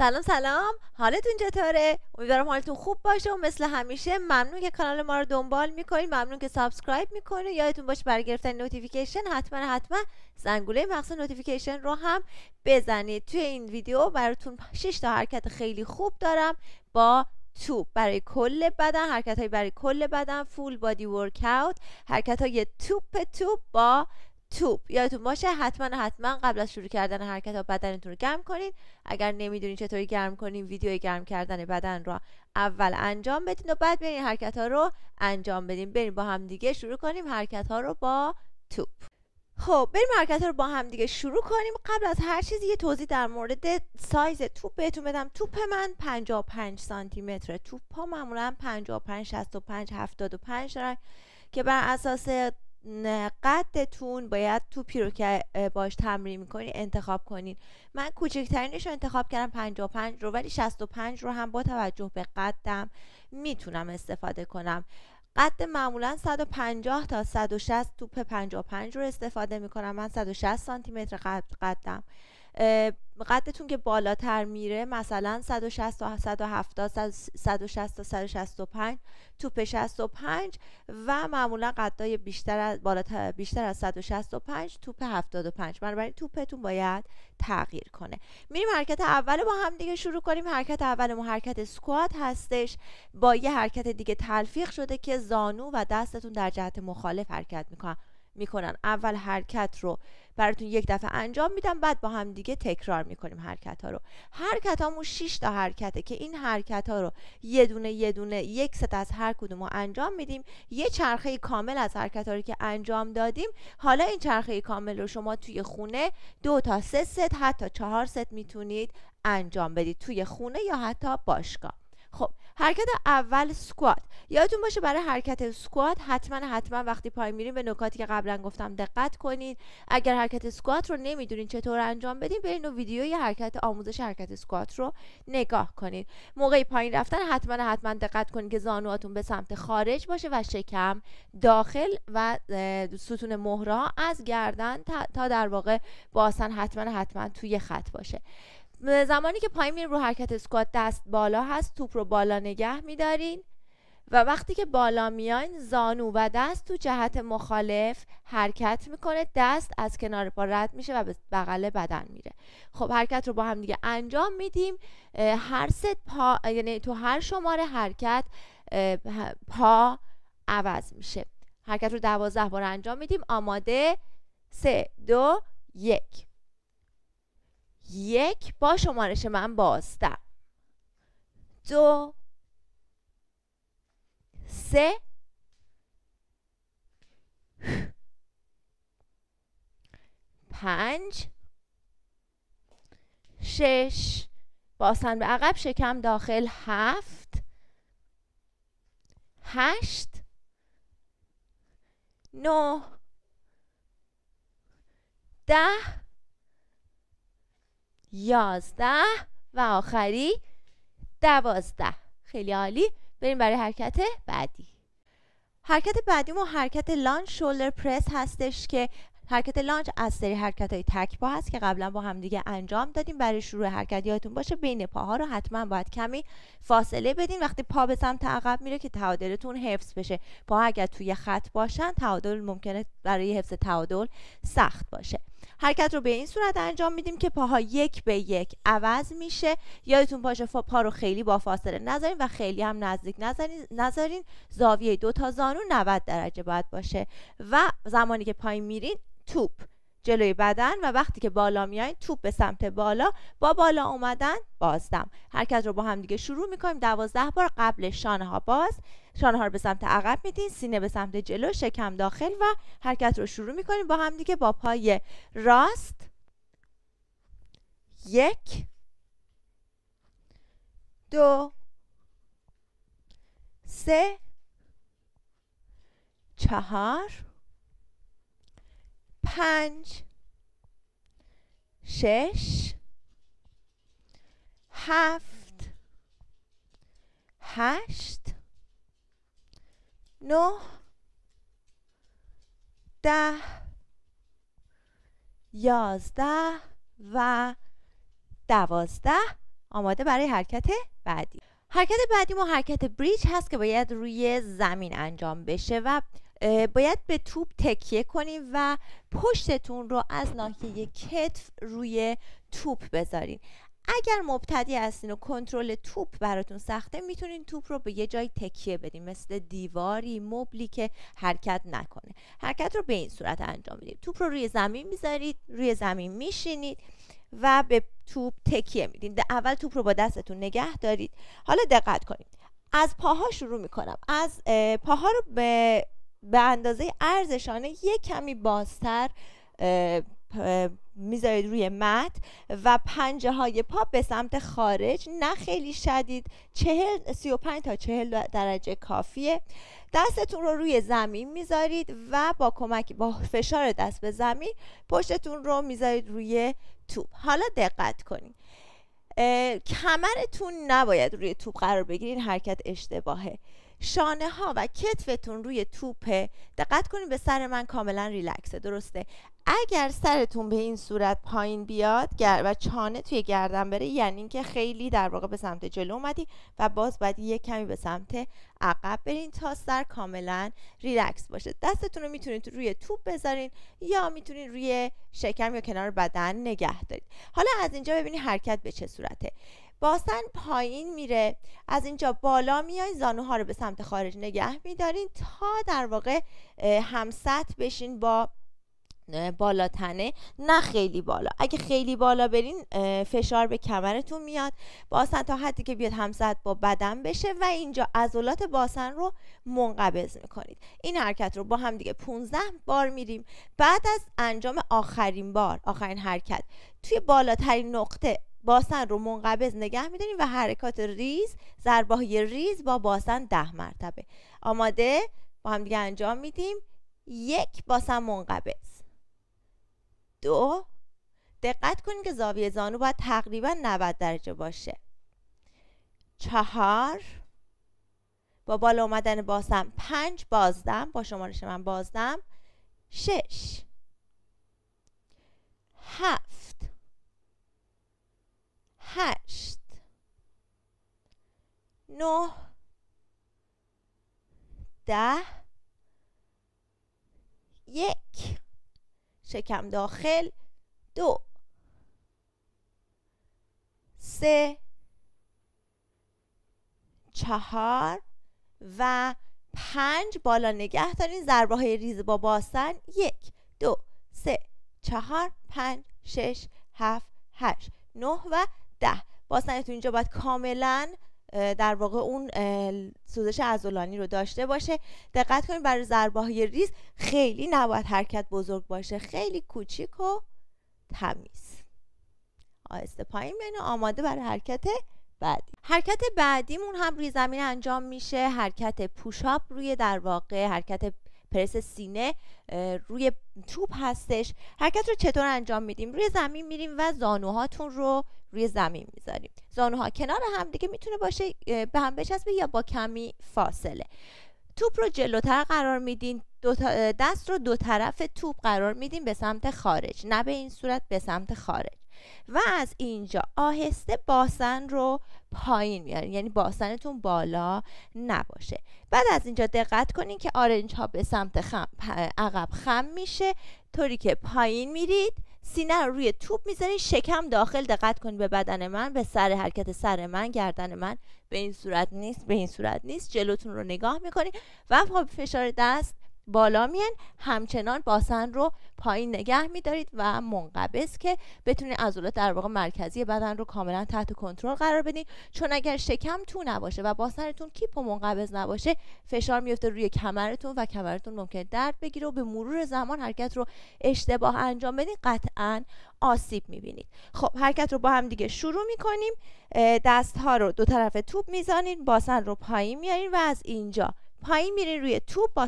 سلام سلام حالتون چطوره امیدوارم حالتون خوب باشه و مثل همیشه ممنون که کانال ما رو دنبال میکنید ممنون که سابسکرایب میکنید یادتون باشه برای گرفتن نوتیفیکیشن حتما حتما زنگوله مخصوص نوتیفیکیشن رو هم بزنید توی این ویدیو براتون 6 تا حرکت خیلی خوب دارم با تو برای کل بدن حرکت های برای کل بدن فول بادی ورک اوت حرکت های توپ توپ با توپ یادتون باشه حتما حتما قبل از شروع کردن حرکت ها بدنتون رو گرم کنین اگر نمیدونین چطوری گرم کنین ویدیو گرم کردن بدن رو اول انجام بدین و بعد برین حرکت ها رو انجام بدین بریم با هم دیگه شروع کنیم حرکت ها رو با توپ خب بریم حرکت ها رو با هم دیگه شروع کنیم قبل از هر چیزی یه توضیح در مورد سایز توپ بهتون بدم توپ من 55 سانتی متر توپ ها معمولا 55 65 75 دارن که بر اساس قدتون باید توپی رو که باش تمرین میکنی انتخاب کنین من کوچکترینش رو انتخاب کردم 55 رو ولی 65 رو هم با توجه به قدم میتونم استفاده کنم قد معمولا 150 تا 160 توپ 55 رو استفاده میکنم من 160 سانتی متر قد قدم قدتون که بالاتر میره مثلا 160 تا 170 160 تا 165 توپ 65 و معمولا قدای بیشتر از بالاتر بیشتر از 165 توپ 75 بنابراین توپتون باید تغییر کنه میریم حرکت اول با هم دیگه شروع کنیم حرکت اول ما حرکت اسکوات هستش با یه حرکت دیگه تلفیق شده که زانو و دستتون در جهت مخالف حرکت میکنن میکنن اول حرکت رو براتون یک دفعه انجام میدم بعد با هم دیگه تکرار میکنیم حرکت ها رو حرکت هامون 6 تا حرکته که این حرکت ها رو یه دونه یه دونه یک ست از هر کدوم رو انجام میدیم یه چرخه کامل از حرکت ها رو که انجام دادیم حالا این چرخه کامل رو شما توی خونه دو تا سه ست حتی چهار ست میتونید انجام بدید توی خونه یا حتی باشگاه خب حرکت اول سکوات یادتون باشه برای حرکت سکوات حتما حتما وقتی پای میریم به نکاتی که قبلا گفتم دقت کنین اگر حرکت سکوات رو نمیدونین چطور انجام بدین برین و ویدیوی حرکت آموزش حرکت سکوات رو نگاه کنین موقع پایین رفتن حتما حتما دقت کنین که زانواتون به سمت خارج باشه و شکم داخل و ستون مهره از گردن تا در واقع باسن حتما حتما توی خط باشه زمانی که پایین میریم رو حرکت اسکوات دست بالا هست توپ رو بالا نگه میدارین و وقتی که بالا میاین زانو و دست تو جهت مخالف حرکت میکنه دست از کنار پا رد میشه و به بغل بدن میره خب حرکت رو با هم دیگه انجام میدیم هر ست پا یعنی تو هر شماره حرکت پا عوض میشه حرکت رو دوازده بار انجام میدیم آماده سه دو یک یک با شمارش من بازده دو سه پنج شش باستن به عقب شکم داخل هفت هشت نه ده یازده و آخری دوازده خیلی عالی بریم برای حرکت بعدی حرکت بعدی ما حرکت لانچ شولدر پرس هستش که حرکت لانج از سری حرکت های تک پا هست که قبلا با همدیگه انجام دادیم برای شروع حرکت یادتون باشه بین پاها رو حتما باید کمی فاصله بدین وقتی پا به سمت عقب میره که تعادلتون حفظ بشه پاها اگر توی خط باشن تعادل ممکنه برای حفظ تعادل سخت باشه حرکت رو به این صورت انجام میدیم که پاها یک به یک عوض میشه یادتون باشه پا رو خیلی با فاصله نذارین و خیلی هم نزدیک نذارین نذارین زاویه دو تا زانو 90 درجه باید باشه و زمانی که پایین میرین توپ جلوی بدن و وقتی که بالا میایین توپ به سمت بالا با بالا اومدن بازدم حرکت رو با هم دیگه شروع میکنیم دوازده بار قبل شانه ها باز شانه ها رو به سمت عقب میدین سینه به سمت جلو شکم داخل و حرکت رو شروع میکنیم با هم دیگه با پای راست یک دو سه چهار 5 6 7 8 9 10 11 و 12 آماده برای حرکت بعدی حرکت بعدی همون حرکت بریچ هست که باید روی زمین انجام بشه و باید به توپ تکیه کنیم و پشتتون رو از ناحیه کتف روی توپ بذارین اگر مبتدی هستین و کنترل توپ براتون سخته میتونین توپ رو به یه جای تکیه بدین مثل دیواری مبلی که حرکت نکنه حرکت رو به این صورت انجام میدید توپ رو روی زمین میذارید روی زمین میشینید و به توپ تکیه میدین اول توپ رو با دستتون نگه دارید حالا دقت کنید از پاها شروع میکنم از پاها رو به به اندازه ارزشانه یک کمی بازتر میذارید روی مت و پنجه های پا به سمت خارج نه خیلی شدید چهل، سی و پنج تا چهل درجه کافیه دستتون رو روی زمین میذارید و با کمک با فشار دست به زمین پشتتون رو میذارید روی توپ حالا دقت کنید کمرتون نباید روی توپ قرار بگیرید حرکت اشتباهه شانه ها و کتفتون روی توپه دقت کنید به سر من کاملا ریلکسه درسته اگر سرتون به این صورت پایین بیاد و چانه توی گردن بره یعنی اینکه خیلی در واقع به سمت جلو اومدی و باز باید یه کمی به سمت عقب برین تا سر کاملا ریلکس باشه دستتون رو میتونید روی توپ بذارین یا میتونید روی شکم یا کنار بدن نگه دارید حالا از اینجا ببینید حرکت به چه صورته باسن پایین میره از اینجا بالا میای زانوها رو به سمت خارج نگه میدارین تا در واقع همسط بشین با بالا تنه نه خیلی بالا اگه خیلی بالا برین فشار به کمرتون میاد باسن تا حدی که بیاد همزد با بدن بشه و اینجا عضلات باسن رو منقبض میکنید این حرکت رو با هم دیگه 15 بار میریم بعد از انجام آخرین بار آخرین حرکت توی بالاترین نقطه باسن رو منقبض نگه میداریم و حرکات ریز ضربه ریز با باسن ده مرتبه آماده با هم دیگه انجام میدیم یک باسن منقبض دو دقت کنید که زاویه زانو باید تقریبا 90 درجه باشه چهار با بالا اومدن باسن پنج بازدم با شمارش من بازدم شش هفت هشت نه ده یک شکم داخل دو سه چهار و پنج بالا نگه دارین ضربه های ریز با باسن یک دو سه چهار پنج شش هفت هشت نه و ده باز اینجا باید کاملا در واقع اون سوزش ازولانی رو داشته باشه دقت کنید برای ضربه های ریز خیلی نباید حرکت بزرگ باشه خیلی کوچیک و تمیز آهسته پایین بین آماده برای حرکت بعدی حرکت بعدیمون هم روی زمین انجام میشه حرکت پوشاپ روی در واقع حرکت پرس سینه روی توپ هستش حرکت رو چطور انجام میدیم روی زمین میریم و زانوهاتون رو روی زمین میذاریم زانوها کنار هم دیگه میتونه باشه به هم بچسبه یا با کمی فاصله توپ رو جلوتر قرار میدین دست رو دو طرف توپ قرار میدین به سمت خارج نه به این صورت به سمت خارج و از اینجا آهسته باسن رو پایین میارین یعنی باسنتون بالا نباشه بعد از اینجا دقت کنین که آرنج ها به سمت خم، عقب خم میشه طوری که پایین میرید سینه رو روی توپ میذارین شکم داخل دقت کنید به بدن من به سر حرکت سر من گردن من به این صورت نیست به این صورت نیست جلوتون رو نگاه میکنین و خب فشار دست بالا میان همچنان باسن رو پایین نگه میدارید و منقبض که بتونید عضلات در واقع مرکزی بدن رو کاملا تحت کنترل قرار بدین چون اگر شکم تو نباشه و باسنتون کیپ و منقبض نباشه فشار میفته روی کمرتون و کمرتون ممکن درد بگیره و به مرور زمان حرکت رو اشتباه انجام بدین قطعا آسیب میبینید خب حرکت رو با هم دیگه شروع میکنیم دست ها رو دو طرف توپ میزنید باسن رو پایین میارین و از اینجا پایین میره روی توپ با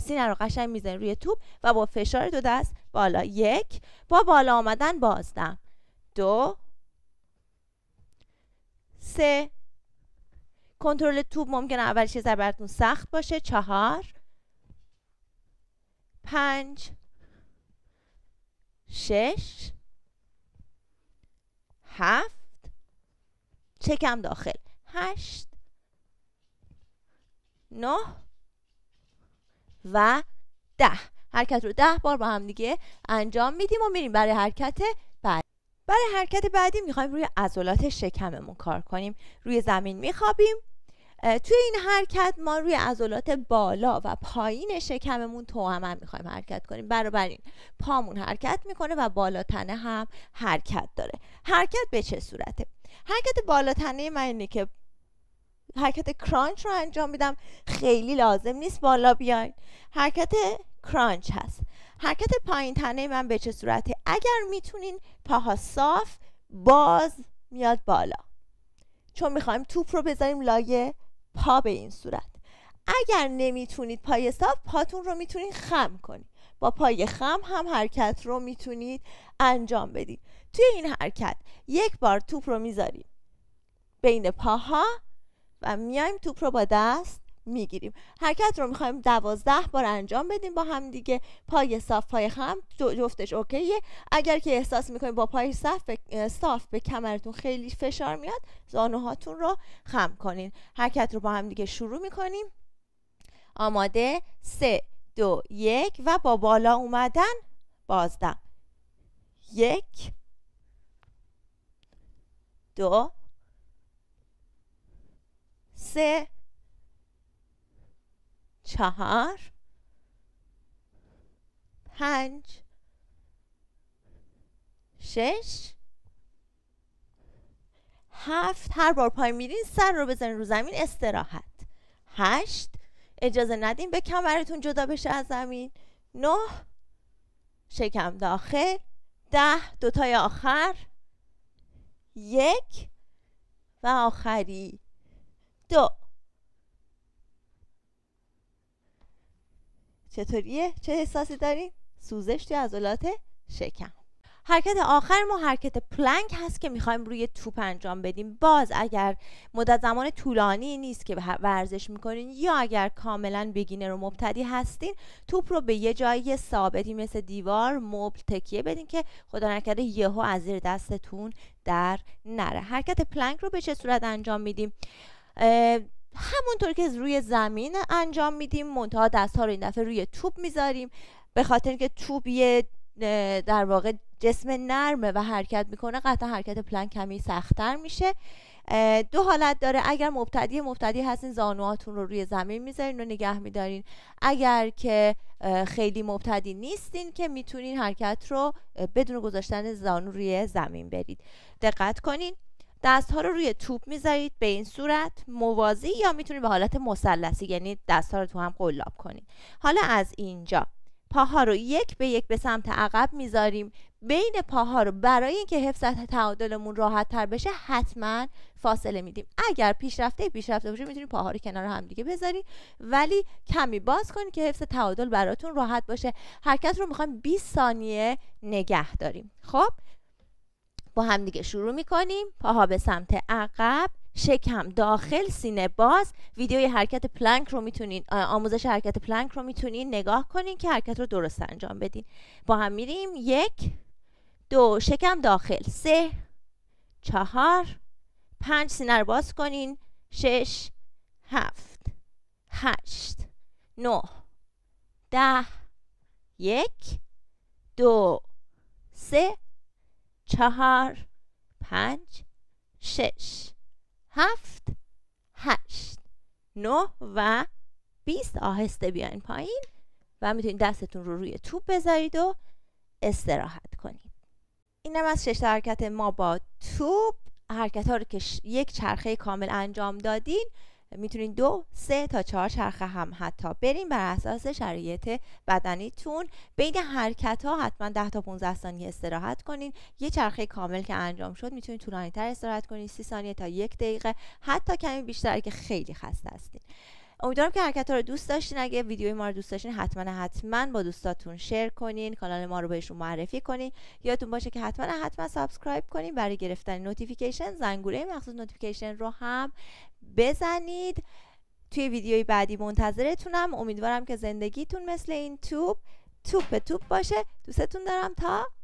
سینه رو قشنگ میزنه روی توپ و با فشار دو دست بالا یک با بالا آمدن بازدم دو سه کنترل توپ ممکن اول چیز براتون سخت باشه چهار پنج شش هفت چکم داخل هشت نه و ده حرکت رو ده بار با هم دیگه انجام میدیم و میریم برای حرکت بعد برای حرکت بعدی میخوایم روی عضلات شکممون کار کنیم روی زمین میخوابیم توی این حرکت ما روی عضلات بالا و پایین شکممون هم میخوایم حرکت کنیم برابر این پامون حرکت میکنه و بالا تنه هم حرکت داره حرکت به چه صورته حرکت بالا تنه من اینه که حرکت کرانچ رو انجام میدم خیلی لازم نیست بالا بیاین حرکت کرانچ هست حرکت پایین تنه من به چه صورته اگر میتونین پاها صاف باز میاد بالا چون میخوایم توپ رو بذاریم لایه پا به این صورت اگر نمیتونید پای صاف پاتون رو میتونید خم کنید با پای خم هم حرکت رو میتونید انجام بدید توی این حرکت یک بار توپ رو میذاریم بین پاها و میایم توپ رو با دست میگیریم حرکت رو میخوایم دوازده بار انجام بدیم با هم دیگه پای صاف پای خم جفتش اوکیه اگر که احساس میکنیم با پای صاف به, صاف به کمرتون خیلی فشار میاد زانوهاتون رو خم کنین حرکت رو با هم دیگه شروع میکنیم آماده سه دو یک و با بالا اومدن بازدم یک دو سه چهار پنج شش هفت هر بار پای میرین سر رو بزنین رو زمین استراحت هشت اجازه ندین به کمرتون جدا بشه از زمین نه شکم داخل ده دوتای آخر یک و آخری دو چطوریه؟ چه احساسی دارین؟ سوزش توی عضلات شکم حرکت آخر ما حرکت پلانک هست که میخوایم روی توپ انجام بدیم باز اگر مدت زمان طولانی نیست که ورزش میکنین یا اگر کاملا بگینر و مبتدی هستین توپ رو به یه جایی ثابتی مثل دیوار مبل تکیه بدین که خدا نکرده یهو از زیر دستتون در نره حرکت پلانک رو به چه صورت انجام میدیم همونطور که روی زمین انجام میدیم منتها دست ها رو این دفعه روی توپ میذاریم به خاطر که توپ یه در واقع جسم نرمه و حرکت میکنه قطعا حرکت پلان کمی سختتر میشه دو حالت داره اگر مبتدی مبتدی هستین زانواتون رو روی زمین میذارین و نگه میدارین اگر که خیلی مبتدی نیستین که میتونین حرکت رو بدون گذاشتن زانو روی زمین برید دقت کنین ها رو روی توپ میذارید به این صورت موازی یا میتونید به حالت مثلثی یعنی ها رو تو هم قلاب کنید حالا از اینجا پاها رو یک به یک به سمت عقب میذاریم بین پاها رو برای اینکه حفظ تعادلمون راحت تر بشه حتما فاصله میدیم اگر پیشرفته پیشرفته باشه میتونید پاها رو کنار هم دیگه بذارید ولی کمی باز کنید که حفظ تعادل براتون راحت باشه حرکت رو میخوایم 20 ثانیه نگه داریم خب با هم دیگه شروع میکنیم پاها به سمت عقب شکم داخل سینه باز ویدیوی حرکت پلانک رو میتونین آموزش حرکت پلانک رو میتونین نگاه کنین که حرکت رو درست انجام بدین با هم میریم یک دو شکم داخل سه چهار پنج سینه رو باز کنین شش هفت هشت نه ده یک دو سه چهار پنج شش هفت هشت نه و بیست آهسته بیاین پایین و میتونید دستتون رو روی توپ بذارید و استراحت کنید اینم از شش حرکت ما با توپ حرکت ها رو که یک چرخه کامل انجام دادین میتونین دو سه تا چهار چرخه هم حتی بریم بر اساس شرایط بدنیتون بین حرکت ها حتما 10 تا 15 ثانیه استراحت کنین یه چرخه کامل که انجام شد میتونین طولانی تر استراحت کنین سی ثانیه تا یک دقیقه حتی کمی بیشتر که خیلی خسته هستین امیدوارم که حرکت ها رو دوست داشتین اگه ویدیوی ما رو دوست داشتین حتما حتما با دوستاتون شیر کنین کانال ما رو بهشون معرفی کنین یادتون باشه که حتما حتما سابسکرایب کنین برای گرفتن نوتیفیکیشن زنگوله مخصوص نوتیفیکیشن رو هم بزنید توی ویدیوی بعدی منتظرتونم امیدوارم که زندگیتون مثل این توپ توپ به توپ باشه دوستتون دارم تا